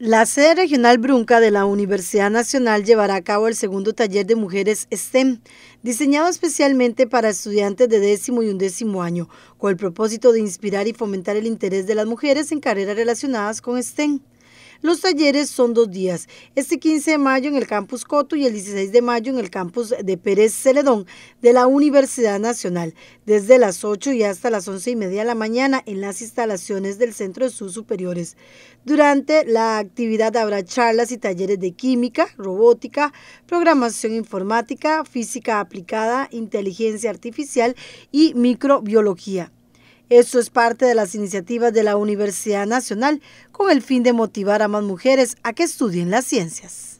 La sede regional Brunca de la Universidad Nacional llevará a cabo el segundo taller de mujeres STEM, diseñado especialmente para estudiantes de décimo y undécimo año, con el propósito de inspirar y fomentar el interés de las mujeres en carreras relacionadas con STEM. Los talleres son dos días, este 15 de mayo en el campus Coto y el 16 de mayo en el campus de Pérez Celedón de la Universidad Nacional, desde las 8 y hasta las 11 y media de la mañana en las instalaciones del Centro de Sus Superiores. Durante la actividad habrá charlas y talleres de química, robótica, programación informática, física aplicada, inteligencia artificial y microbiología. Esto es parte de las iniciativas de la Universidad Nacional con el fin de motivar a más mujeres a que estudien las ciencias.